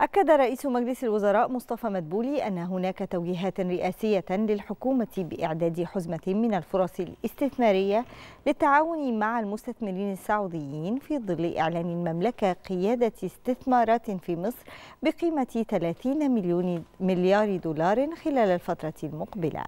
أكد رئيس مجلس الوزراء مصطفى مدبولي أن هناك توجيهات رئاسية للحكومة بإعداد حزمة من الفرص الاستثمارية للتعاون مع المستثمرين السعوديين في ظل إعلان المملكة قيادة استثمارات في مصر بقيمة 30 مليون مليار دولار خلال الفترة المقبلة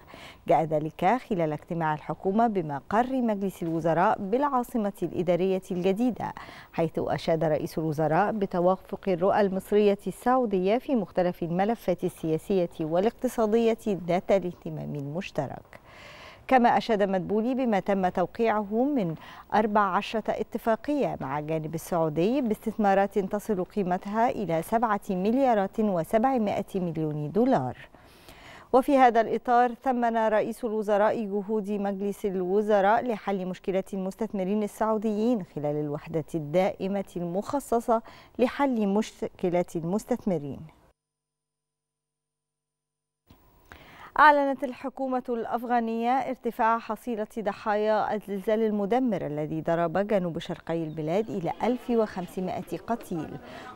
جاء ذلك خلال اجتماع الحكومة بمقر مجلس الوزراء بالعاصمة الإدارية الجديدة حيث أشاد رئيس الوزراء بتوافق الرؤى المصرية السعودية في مختلف الملفات السياسية والاقتصادية ذات الاهتمام المشترك كما أشاد مدبولي بما تم توقيعه من 14 اتفاقية مع الجانب السعودي باستثمارات تصل قيمتها إلى 7 مليارات و700 مليون دولار وفي هذا الإطار ثمن رئيس الوزراء جهود مجلس الوزراء لحل مشكلة المستثمرين السعوديين خلال الوحدة الدائمة المخصصة لحل مشكلة المستثمرين أعلنت الحكومة الأفغانية ارتفاع حصيلة ضحايا الزلزال المدمر الذي ضرب جنوب شرقي البلاد إلى 1500 قتيل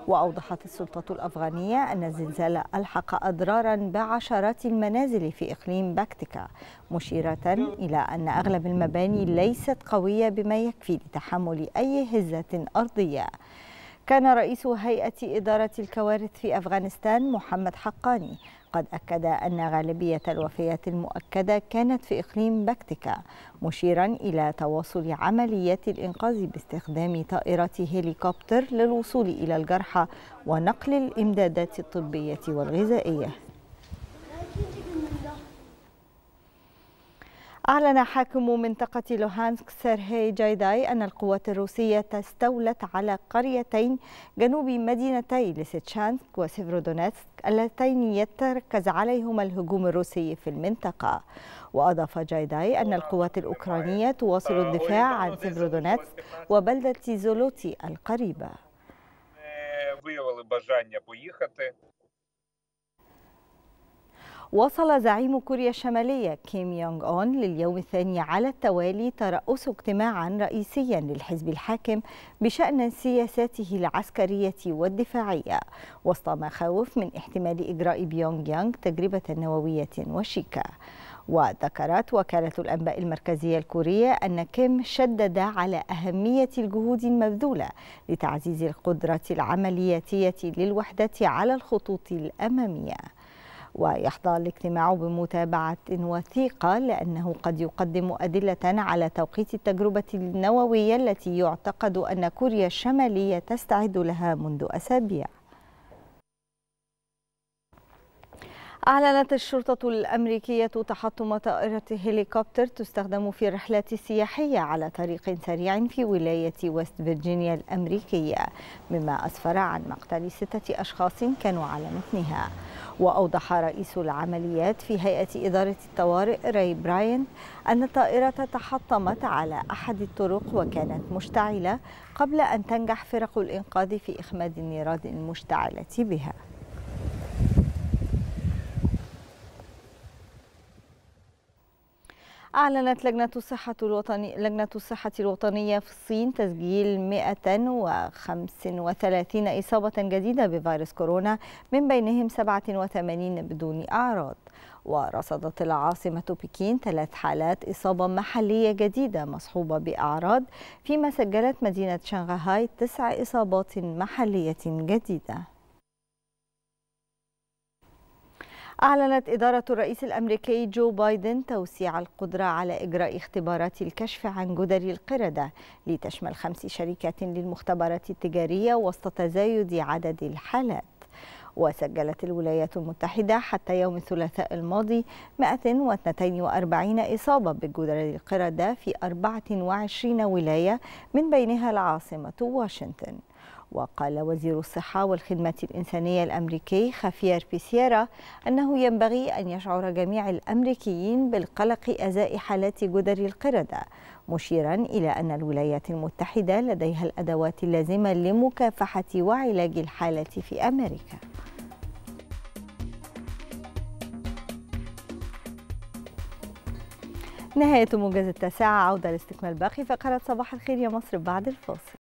وأوضحت السلطة الأفغانية أن الزلزال ألحق أضرارا بعشرات المنازل في إقليم باكتيكا مشيرة إلى أن أغلب المباني ليست قوية بما يكفي لتحمل أي هزة أرضية كان رئيس هيئة إدارة الكوارث في أفغانستان محمد حقاني قد أكد أن غالبية الوفيات المؤكدة كانت في إقليم بكتيكا مشيرا إلى تواصل عمليات الإنقاذ باستخدام طائرات هليكوبتر للوصول إلى الجرحى ونقل الإمدادات الطبية والغذائية أعلن حاكم منطقة لوهانسك سيرهي جايداي أن القوات الروسية استولت على قريتين جنوب مدينتي لسيتشانسك وسيفرودونيتسك اللتين يتركز عليهما الهجوم الروسي في المنطقة وأضاف جايداي أن القوات الأوكرانية تواصل الدفاع عن سيفرودونيتسك وبلدة زولوتي القريبة э, وصل زعيم كوريا الشمالية كيم يونغ أون لليوم الثاني على التوالي ترأس اجتماعا رئيسيا للحزب الحاكم بشأن سياساته العسكرية والدفاعية وسط مخاوف من احتمال إجراء بيونغ يانغ تجربة نووية وشيكة وذكرت وكالة الأنباء المركزية الكورية أن كيم شدد على أهمية الجهود المبذولة لتعزيز القدرة العملياتية للوحدة على الخطوط الأمامية ويحظى الاجتماع بمتابعة وثيقة لأنه قد يقدم أدلة على توقيت التجربة النووية التي يعتقد أن كوريا الشمالية تستعد لها منذ أسابيع أعلنت الشرطة الأمريكية تحطم طائرة هليكوبتر تستخدم في رحلات سياحية على طريق سريع في ولاية ويست فيرجينيا الأمريكية مما أسفر عن مقتل ستة أشخاص كانوا على متنها وأوضح رئيس العمليات في هيئة إدارة الطوارئ راي براين أن الطائرة تحطمت على أحد الطرق وكانت مشتعلة قبل أن تنجح فرق الإنقاذ في إخماد النيران المشتعلة بها أعلنت لجنة الصحة الوطنية لجنة الصحة الوطنية في الصين تسجيل 135 إصابة جديدة بفيروس كورونا من بينهم 87 بدون أعراض ورصدت العاصمة بكين ثلاث حالات إصابة محلية جديدة مصحوبة بأعراض فيما سجلت مدينة شنغهاي تسع إصابات محلية جديدة أعلنت إدارة الرئيس الأمريكي جو بايدن توسيع القدرة على إجراء اختبارات الكشف عن جدر القردة لتشمل خمس شركات للمختبرات التجارية وسط تزايد عدد الحالات وسجلت الولايات المتحدة حتى يوم الثلاثاء الماضي 142 إصابة بجدر القردة في 24 ولاية من بينها العاصمة واشنطن وقال وزير الصحة والخدمة الإنسانية الأمريكي خافير بيسيرا أنه ينبغي أن يشعر جميع الأمريكيين بالقلق أزاء حالات جدر القردة مشيرا إلى أن الولايات المتحدة لديها الأدوات اللازمة لمكافحة وعلاج الحالة في أمريكا نهاية موجز التاسعة عودة لاستكمال باقي فقرة صباح الخير يا مصر بعد الفاصل